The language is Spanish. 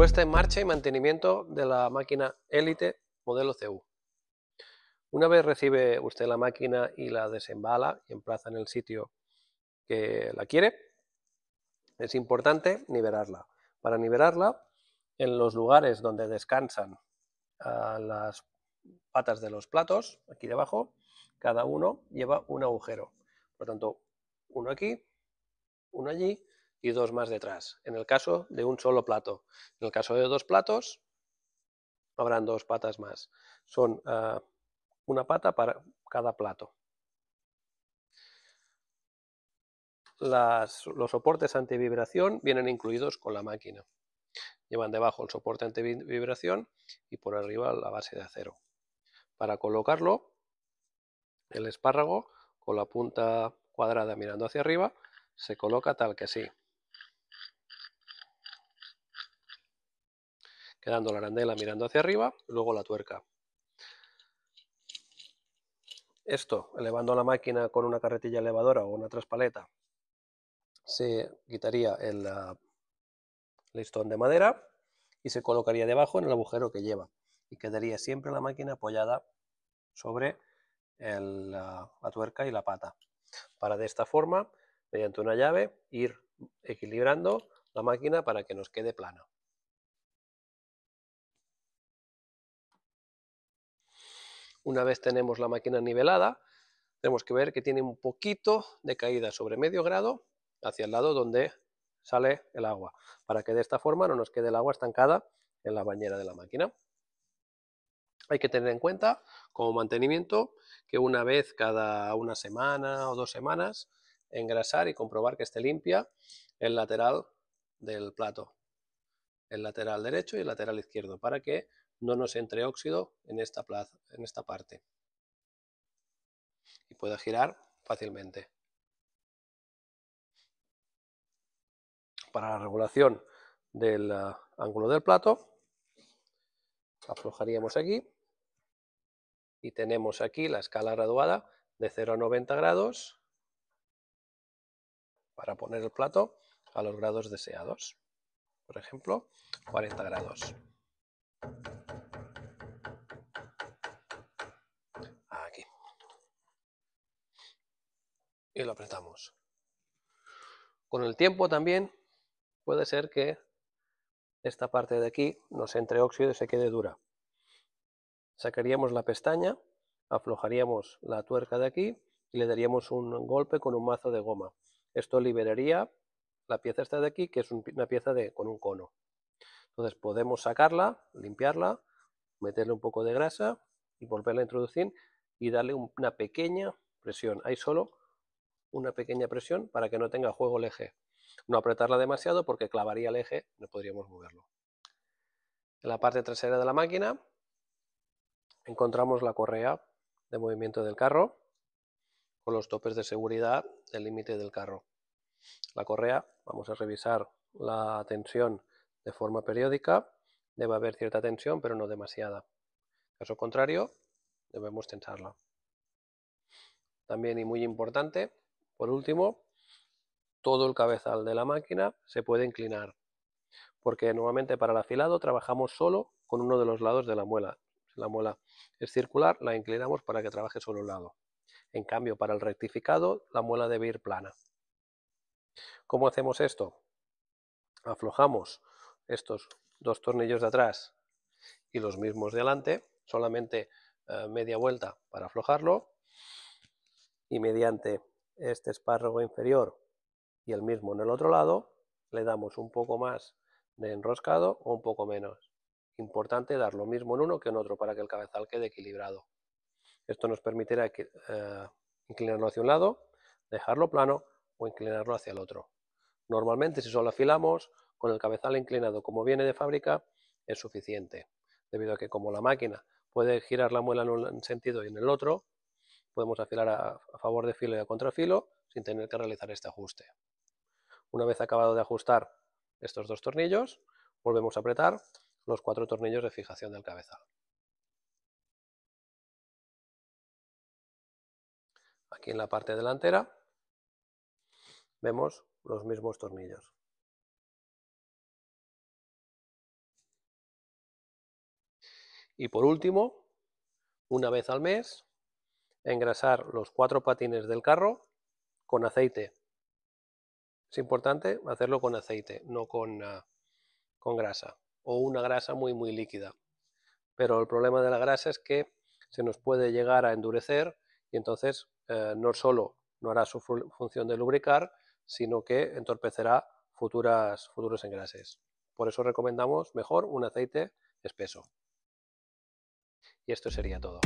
Puesta en marcha y mantenimiento de la máquina élite modelo CU. Una vez recibe usted la máquina y la desembala y emplaza en el sitio que la quiere, es importante nivelarla. Para nivelarla, en los lugares donde descansan las patas de los platos, aquí debajo, cada uno lleva un agujero. Por lo tanto, uno aquí, uno allí y dos más detrás, en el caso de un solo plato. En el caso de dos platos, habrán dos patas más. Son ah, una pata para cada plato. los soportes antivibración vienen incluidos con la máquina. Llevan debajo el soporte antivibración y por arriba la base de acero. Para colocarlo, el espárrago con la punta cuadrada mirando hacia arriba se coloca tal que así. quedando la arandela mirando hacia arriba luego la tuerca. Esto, elevando la máquina con una carretilla elevadora o una traspaleta, se quitaría el ah, listón de madera y se colocaría debajo en el agujero que lleva. Y quedaría siempre la máquina apoyada sobre ah, la tuerca y la pata. Para de esta forma, mediante una llave, ir equilibrando la máquina para que nos quede plana. Una vez tenemos la máquina nivelada, tenemos que ver que tiene un poquito de caída sobre medio grado hacia el lado donde sale el agua, para que de esta forma no nos quede el agua estancada en la bañera de la máquina. Hay que tener en cuenta, como mantenimiento, que una vez cada una semana o dos semanas, engrasar y comprobar que esté limpia el lateral del plato, el lateral derecho y el lateral izquierdo, para que no nos entre óxido en esta, en esta parte. Y pueda girar fácilmente. Para la regulación del ah, ángulo del plato, aflojaríamos aquí y tenemos aquí la escala graduada de 0 a 90 grados para poner el plato a los grados deseados. Por ejemplo, 40 grados. y lo apretamos. Con el tiempo también puede ser que esta parte de aquí nos entre óxido y se quede dura. Sacaríamos la pestaña, aflojaríamos la tuerca de aquí y le daríamos un golpe con un mazo de goma. Esto liberaría la pieza esta de aquí, que es una pieza de, con un cono. Entonces podemos sacarla, limpiarla, meterle un poco de grasa y volverla a introducir y darle una pequeña presión. ahí solo una pequeña presión para que no tenga juego el eje. No apretarla demasiado porque clavaría el eje, no podríamos moverlo. En la parte trasera de la máquina encontramos la correa de movimiento del carro con los topes de seguridad del límite del carro. La correa, vamos a revisar la tensión de forma periódica, debe haber cierta tensión pero no demasiada. Caso contrario, debemos tensarla. También y muy importante, por último, todo el cabezal de la máquina se puede inclinar, porque nuevamente para el afilado trabajamos solo con uno de los lados de la muela. Si la muela es circular, la inclinamos para que trabaje solo un lado. En cambio, para el rectificado, la muela debe ir plana. ¿Cómo hacemos esto? Aflojamos estos dos tornillos de atrás y los mismos de adelante, solamente eh, media vuelta para aflojarlo y mediante este espárrago inferior y el mismo en el otro lado, le damos un poco más de enroscado o un poco menos. Importante dar lo mismo en uno que en otro para que el cabezal quede equilibrado. Esto nos permitirá eh, inclinarlo hacia un lado, dejarlo plano o inclinarlo hacia el otro. Normalmente si solo afilamos, con el cabezal inclinado como viene de fábrica es suficiente, debido a que como la máquina puede girar la muela en un sentido y en el otro, podemos afilar a, favor de filo y a contrafilo sin tener que realizar este ajuste. Una vez acabado de ajustar estos dos tornillos, volvemos a apretar los cuatro tornillos de fijación del cabezal. Aquí en la parte delantera vemos los mismos tornillos. Y por último, una vez al mes, engrasar los cuatro patines del carro con aceite. Es importante hacerlo con aceite, no ah, con, grasa o una grasa muy muy líquida. Pero el problema de la grasa es que se nos puede llegar a endurecer y entonces eh, no solo no hará su función de lubricar, sino que entorpecerá futuras, futuros engrases. Por eso recomendamos mejor un aceite espeso. Y esto sería todo.